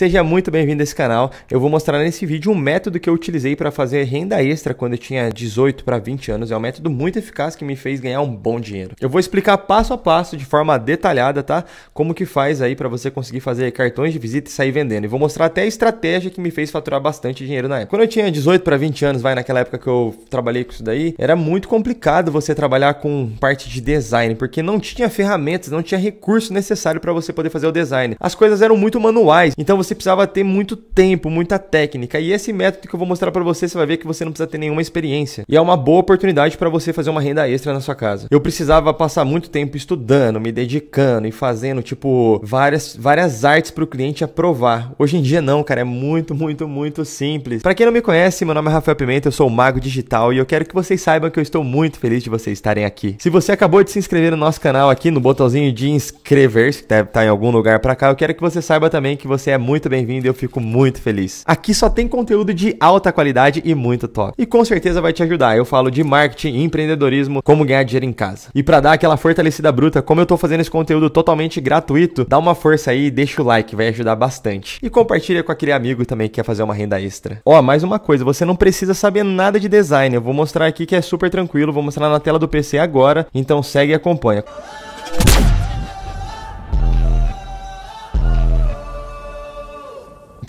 Seja muito bem-vindo a esse canal. Eu vou mostrar nesse vídeo um método que eu utilizei para fazer renda extra quando eu tinha 18 para 20 anos. É um método muito eficaz que me fez ganhar um bom dinheiro. Eu vou explicar passo a passo, de forma detalhada, tá? Como que faz aí para você conseguir fazer cartões de visita e sair vendendo. E vou mostrar até a estratégia que me fez faturar bastante dinheiro na época. Quando eu tinha 18 para 20 anos, vai naquela época que eu trabalhei com isso daí, era muito complicado você trabalhar com parte de design, porque não tinha ferramentas, não tinha recurso necessário para você poder fazer o design. As coisas eram muito manuais. Então você você precisava ter muito tempo, muita técnica. E esse método que eu vou mostrar para você, você vai ver que você não precisa ter nenhuma experiência. E é uma boa oportunidade para você fazer uma renda extra na sua casa. Eu precisava passar muito tempo estudando, me dedicando e fazendo, tipo, várias, várias artes para o cliente aprovar. Hoje em dia não, cara, é muito, muito, muito simples. Para quem não me conhece, meu nome é Rafael Pimenta, eu sou o Mago Digital e eu quero que vocês saibam que eu estou muito feliz de vocês estarem aqui. Se você acabou de se inscrever no nosso canal aqui, no botãozinho de inscrever-se, que deve estar em algum lugar para cá, eu quero que você saiba também que você é muito muito bem-vindo e eu fico muito feliz. Aqui só tem conteúdo de alta qualidade e muito top. E com certeza vai te ajudar. Eu falo de marketing, empreendedorismo, como ganhar dinheiro em casa. E para dar aquela fortalecida bruta, como eu tô fazendo esse conteúdo totalmente gratuito, dá uma força aí e deixa o like, vai ajudar bastante. E compartilha com aquele amigo também que quer fazer uma renda extra. Ó, oh, mais uma coisa, você não precisa saber nada de design. Eu vou mostrar aqui que é super tranquilo, vou mostrar na tela do PC agora. Então segue e acompanha.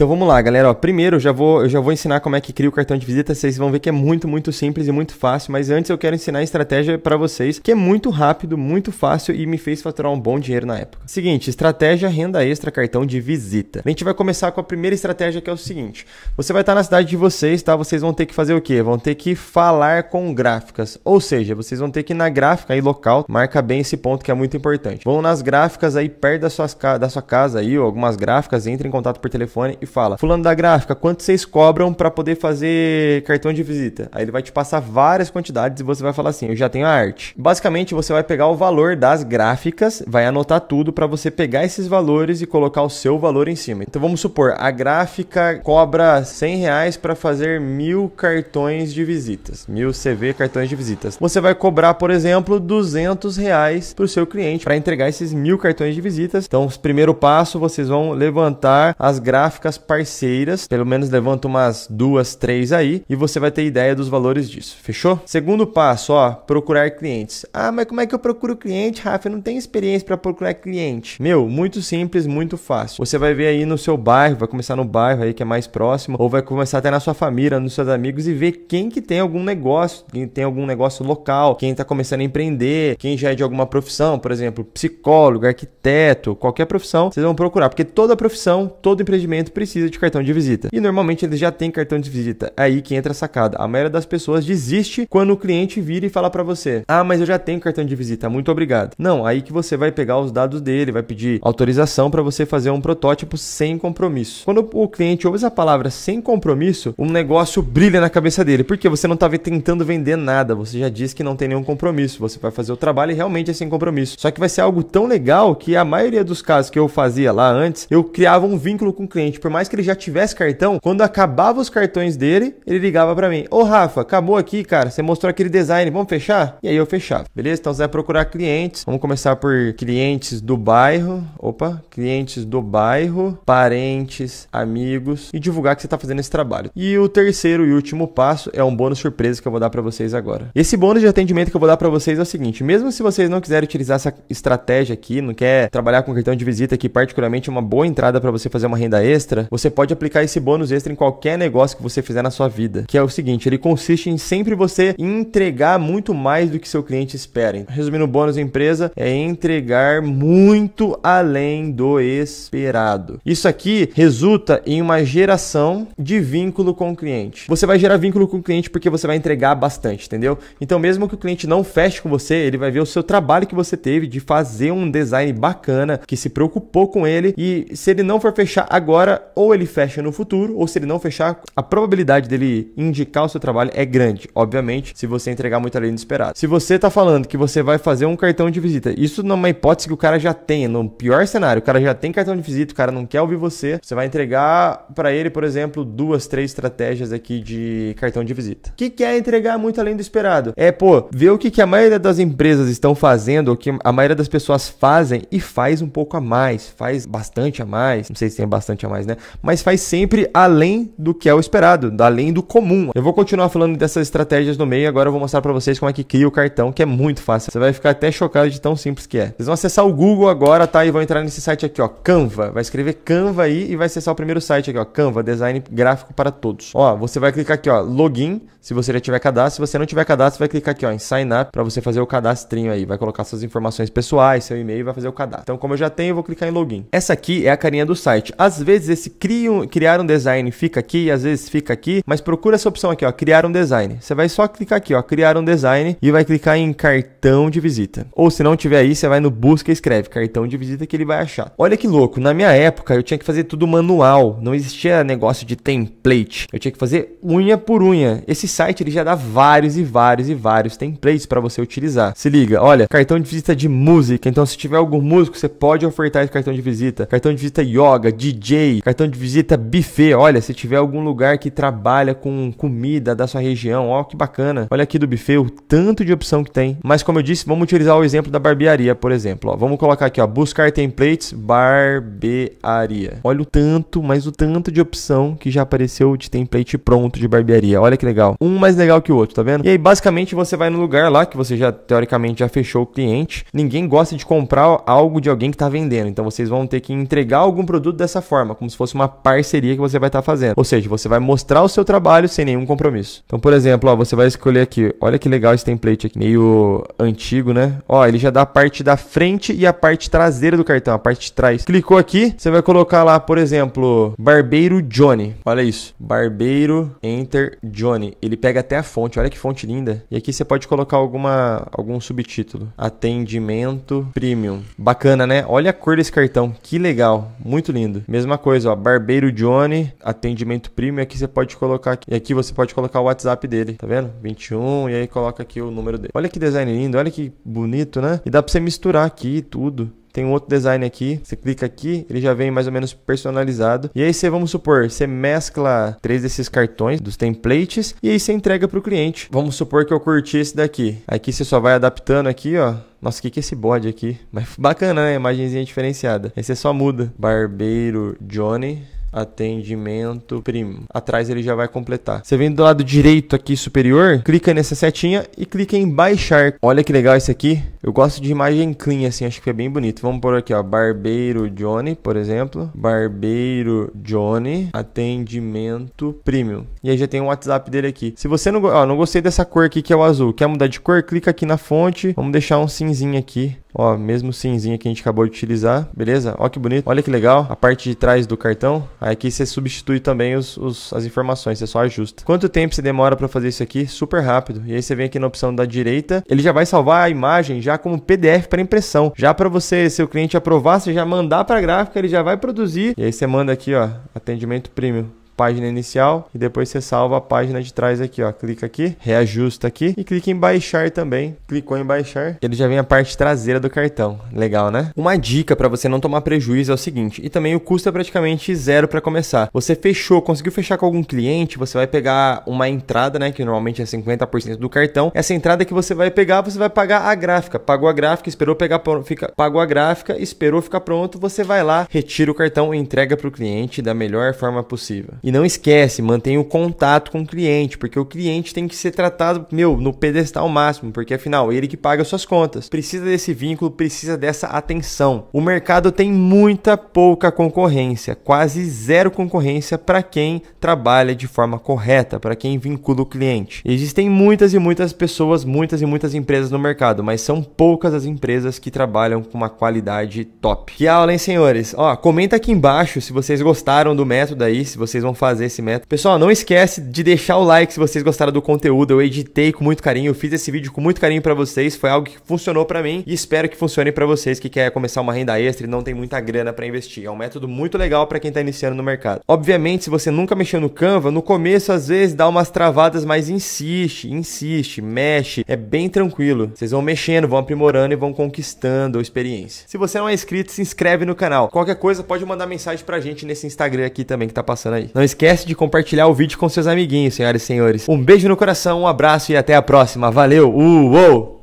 Então vamos lá, galera. Ó, primeiro eu já, vou, eu já vou ensinar como é que cria o cartão de visita. Vocês vão ver que é muito, muito simples e muito fácil. Mas antes eu quero ensinar a estratégia para vocês, que é muito rápido, muito fácil e me fez faturar um bom dinheiro na época. Seguinte, estratégia renda extra cartão de visita. A gente vai começar com a primeira estratégia que é o seguinte: você vai estar na cidade de vocês, tá? Vocês vão ter que fazer o quê? Vão ter que falar com gráficas. Ou seja, vocês vão ter que ir na gráfica aí local, marca bem esse ponto que é muito importante. Vão nas gráficas aí perto da sua, da sua casa aí, ou algumas gráficas, entre em contato por telefone e fala: Fulano da gráfica, quanto vocês cobram para poder fazer cartão de visita? Aí ele vai te passar várias quantidades e você vai falar assim: Eu já tenho a arte. Basicamente, você vai pegar o valor das gráficas, vai anotar tudo para você pegar esses valores e colocar o seu valor em cima. Então vamos supor: a gráfica cobra 100 reais para fazer mil cartões de visitas, mil CV cartões de visitas. Você vai cobrar, por exemplo, 200 reais para o seu cliente para entregar esses mil cartões de visitas. Então, primeiro passo, vocês vão levantar as gráficas parceiras, pelo menos levanta umas duas, três aí, e você vai ter ideia dos valores disso, fechou? Segundo passo, ó, procurar clientes. Ah, mas como é que eu procuro cliente, Rafa? Eu não tenho experiência para procurar cliente. Meu, muito simples, muito fácil. Você vai ver aí no seu bairro, vai começar no bairro aí que é mais próximo, ou vai começar até na sua família, nos seus amigos e ver quem que tem algum negócio, quem tem algum negócio local, quem tá começando a empreender, quem já é de alguma profissão, por exemplo, psicólogo, arquiteto, qualquer profissão, vocês vão procurar, porque toda profissão, todo empreendimento precisa de cartão de visita. E normalmente eles já têm cartão de visita. Aí que entra a sacada. A maioria das pessoas desiste quando o cliente vira e fala para você: "Ah, mas eu já tenho cartão de visita, muito obrigado". Não, aí que você vai pegar os dados dele, vai pedir autorização para você fazer um protótipo sem compromisso. Quando o cliente ouve essa palavra sem compromisso, um negócio brilha na cabeça dele, porque você não está tentando vender nada, você já disse que não tem nenhum compromisso, você vai fazer o trabalho e realmente é sem compromisso. Só que vai ser algo tão legal que a maioria dos casos que eu fazia lá antes, eu criava um vínculo com o cliente por mais que ele já tivesse cartão, quando acabava os cartões dele, ele ligava para mim: Ô oh, Rafa, acabou aqui, cara. Você mostrou aquele design, vamos fechar? E aí eu fechava, beleza? Então você vai procurar clientes. Vamos começar por clientes do bairro. Opa, clientes do bairro, parentes, amigos e divulgar que você está fazendo esse trabalho. E o terceiro e último passo é um bônus surpresa que eu vou dar para vocês agora. Esse bônus de atendimento que eu vou dar para vocês é o seguinte: mesmo se vocês não quiserem utilizar essa estratégia aqui, não quer trabalhar com cartão de visita, que particularmente é uma boa entrada para você fazer uma renda extra, extra, né? você pode aplicar esse bônus extra em qualquer negócio que você fizer na sua vida, que é o seguinte, ele consiste em sempre você entregar muito mais do que seu cliente espera. Resumindo, o bônus empresa é entregar muito além do esperado. Isso aqui resulta em uma geração de vínculo com o cliente. Você vai gerar vínculo com o cliente porque você vai entregar bastante, entendeu? Então, mesmo que o cliente não feche com você, ele vai ver o seu trabalho que você teve de fazer um design bacana, que se preocupou com ele e se ele não for fechar agora, ou ele fecha no futuro, ou se ele não fechar, a probabilidade dele indicar o seu trabalho é grande, obviamente, se você entregar muito além do esperado. Se você está falando que você vai fazer um cartão de visita, isso numa é hipótese que o cara já tenha no pior cenário, o cara já tem cartão de visita, o cara não quer ouvir você, você vai entregar para ele, por exemplo, duas, três estratégias aqui de cartão de visita. O que, é entregar muito além do esperado? É, pô, ver o que, que a maioria das empresas estão fazendo, ou que a maioria das pessoas fazem e faz um pouco a mais, faz bastante a mais, não sei se tem bastante a mais, né? mas faz sempre além do que é o esperado, além do comum. Eu vou continuar falando dessas estratégias no meio, agora eu vou mostrar para vocês como é que cria o cartão, que é muito fácil. Você vai ficar até chocado de tão simples que é. Vocês vão acessar o Google agora, tá? E vão entrar nesse site aqui, ó, Canva. Vai escrever Canva aí e vai acessar o primeiro site aqui, ó, Canva, design gráfico para todos. Ó, você vai clicar aqui, ó, login, se você já tiver cadastro. Se você não tiver cadastro, vai clicar aqui, ó, em sign up para você fazer o cadastrinho aí. Vai colocar suas informações pessoais, seu e-mail, vai fazer o cadastro. Então, como eu já tenho, eu vou clicar em login. Essa aqui é a carinha do site. Às vezes esse cria um, criar um design fica aqui e às vezes fica aqui, mas procura essa opção aqui, ó, criar um design. Você vai só clicar aqui, ó, criar um design e vai clicar em cartão de visita. Ou se não tiver aí, você vai no busca e escreve cartão de visita que ele vai achar. Olha que louco, na minha época eu tinha que fazer tudo manual, não existia negócio de template. Eu tinha que fazer unha por unha. Esse site ele já dá vários e vários e vários templates para você utilizar. Se liga, olha, cartão de visita de música, então se tiver algum músico, você pode ofertar esse cartão de visita. Cartão de visita yoga, DJ, cartão cartão de visita buffet. Olha, se tiver algum lugar que trabalha com comida da sua região, ó, que bacana. Olha aqui do buffet o tanto de opção que tem. Mas como eu disse, vamos utilizar o exemplo da barbearia, por exemplo. Ó, vamos colocar aqui, ó, buscar templates barbearia. Olha o tanto, mas o tanto de opção que já apareceu de template pronto de barbearia. Olha que legal. Um mais legal que o outro, tá vendo? E aí, basicamente, você vai no lugar lá que você já, teoricamente, já fechou o cliente. Ninguém gosta de comprar algo de alguém que tá vendendo. Então, vocês vão ter que entregar algum produto dessa forma, como se fosse fosse uma parceria que você vai estar tá fazendo. Ou seja, você vai mostrar o seu trabalho sem nenhum compromisso. Então, por exemplo, ó, você vai escolher aqui, olha que legal esse template aqui, meio antigo, né? Ó, ele já dá a parte da frente e a parte traseira do cartão, a parte de trás. Clicou aqui, você vai colocar lá, por exemplo, Barbeiro Johnny. Olha isso, Barbeiro Enter Johnny. Ele pega até a fonte, olha que fonte linda. E aqui você pode colocar alguma algum subtítulo. Atendimento Premium. Bacana, né? Olha a cor desse cartão, que legal, muito lindo. Mesma coisa, ó, Barbeiro Johnny, atendimento premium. Aqui você pode colocar aqui. E aqui você pode colocar o WhatsApp dele, tá vendo? 21, e aí coloca aqui o número dele. Olha que design lindo, olha que bonito, né? E dá pra você misturar aqui tudo. Tem um outro design aqui. Você clica aqui, ele já vem mais ou menos personalizado. E aí você, vamos supor, você mescla três desses cartões dos templates e aí você entrega para o cliente. Vamos supor que eu curti esse daqui. Aqui você só vai adaptando aqui, ó. Nossa, o que, que é esse bode aqui? Mas bacana, né? Imagenzinha diferenciada. Aí você só muda. Barbeiro Johnny atendimento Primo. Atrás ele já vai completar. Você vem do lado direito aqui superior, clica nessa setinha e clica em baixar. Olha que legal esse aqui. Eu gosto de imagem clean assim, acho que é bem bonito. Vamos por aqui, ó, Barbeiro Johnny, por exemplo. Barbeiro Johnny, atendimento Primo. E aí já tem o WhatsApp dele aqui. Se você não, ó, não gostei dessa cor aqui que é o azul, quer mudar de cor, clica aqui na fonte. Vamos deixar um cinzinho aqui. Ó, mesmo cinzinho que a gente acabou de utilizar, beleza? Ó que bonito. Olha que legal a parte de trás do cartão. Aí aqui você substitui também os, os, as informações, você só ajusta. Quanto tempo você demora para fazer isso aqui? Super rápido. E aí você vem aqui na opção da direita, ele já vai salvar a imagem já como PDF para impressão. Já para você, seu cliente aprovar, você já mandar para a gráfica, ele já vai produzir. E aí você manda aqui, ó, atendimento premium página inicial e depois você salva a página de trás aqui, ó. Clica aqui, reajusta aqui e clica em baixar também. Clicou em baixar, ele já vem a parte traseira do cartão. Legal, né? Uma dica para você não tomar prejuízo é o seguinte, e também o custo é praticamente zero para começar. Você fechou, conseguiu fechar com algum cliente, você vai pegar uma entrada, né, que normalmente é 50% do cartão. Essa entrada que você vai pegar, você vai pagar a gráfica. Pagou a gráfica, esperou pegar, fica, pagou a gráfica, esperou ficar pronto, você vai lá, retira o cartão e entrega para o cliente da melhor forma possível. E não esquece, mantenha o contato com o cliente, porque o cliente tem que ser tratado, meu, no pedestal máximo, porque afinal, ele que paga suas contas. Precisa desse vínculo, precisa dessa atenção. O mercado tem muita pouca concorrência, quase zero concorrência para quem trabalha de forma correta, para quem vincula o cliente. Existem muitas e muitas pessoas, muitas e muitas empresas no mercado, mas são poucas as empresas que trabalham com uma qualidade top. Que aula, hein, senhores? Ó, comenta aqui embaixo se vocês gostaram do método aí, se vocês vão fazer esse método. Pessoal, não esquece de deixar o like se vocês gostaram do conteúdo. Eu editei com muito carinho, fiz esse vídeo com muito carinho para vocês. Foi algo que funcionou para mim e espero que funcione para vocês que quer começar uma renda extra e não tem muita grana para investir. É um método muito legal para quem tá iniciando no mercado. Obviamente, se você nunca mexeu no Canva, no começo às vezes dá umas travadas, mas insiste, insiste, mexe, é bem tranquilo. Vocês vão mexendo, vão aprimorando e vão conquistando a experiência. Se você não é inscrito, se inscreve no canal. Qualquer coisa pode mandar mensagem pra gente nesse Instagram aqui também que tá passando aí. Não não esquece de compartilhar o vídeo com seus amiguinhos, senhoras e senhores. Um beijo no coração, um abraço e até a próxima. Valeu! Uou!